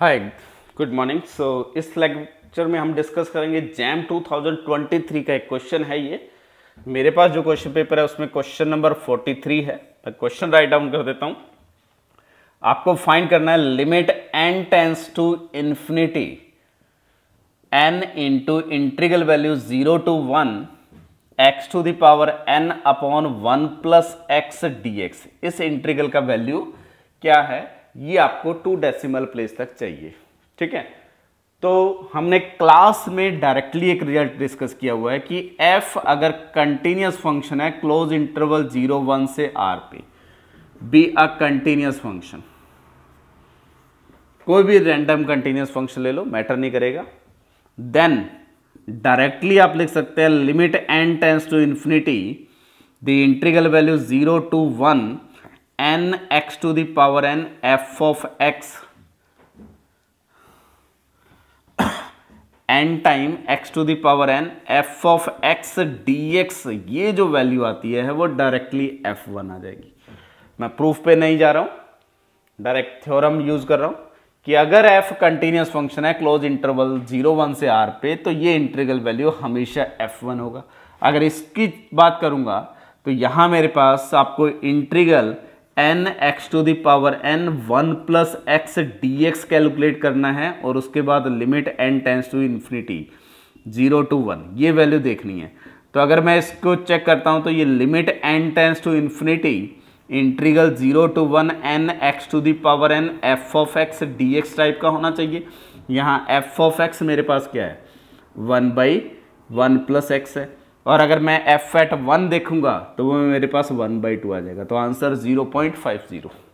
hi good morning so इस lecture में हम डिस्कस करेंगे जैम 2023 का एक क्वेश्चन है ये मेरे पास जो क्वेश्चन पेपर है उसमें क्वेश्चन नंबर 43 है मैं क्वेश्चन राइट डाउन कर देता हूं आपको फाइंड करना है limit n tends to infinity n into integral value zero to one x to the power n upon one plus x d x इस इंट्रीगल का वैल्यू क्या है ये आपको टू डेसिमल प्लेस तक चाहिए ठीक है तो हमने क्लास में डायरेक्टली एक रिजल्ट डिस्कस किया हुआ है कि f अगर कंटिन्यूस फंक्शन है क्लोज इंटरवल जीरो वन से r पे बी अ कंटिन्यूस फंक्शन कोई भी रैंडम कंटिन्यूस फंक्शन ले लो मैटर नहीं करेगा देन डायरेक्टली आप लिख सकते हैं limit n tends to infinity the integral value zero to one n x to the power n f of x n time x to the power n f of x d x ये जो value आती है वो directly F one आ जाएगी मैं proof पे नहीं जा रहा हूँ डायरेक्ट थ्योरम यूज कर रहा हूं कि अगर एफ कंटिन्यूस फंक्शन है क्लोज इंटरवल जीरो वन से आर पे तो ये इंटीग्रल वैल्यू हमेशा एफ वन होगा अगर इसकी बात करूंगा तो यहां मेरे पास आपको integral n x to the power n one plus x d x calculate करना है और उसके बाद limit n tends to infinity zero to one ये वैल्यू देखनी है तो अगर मैं इसको चेक करता हूँ तो ये limit n tends to infinity integral zero to one n x to the power n f of x d x type का होना चाहिए यहाँ एफ ऑफ एक्स मेरे पास क्या है one by one plus x है और अगर मैं एफ एट वन देखूंगा तो वो मेरे पास वन बाई टू आ जाएगा तो answer zero point five zero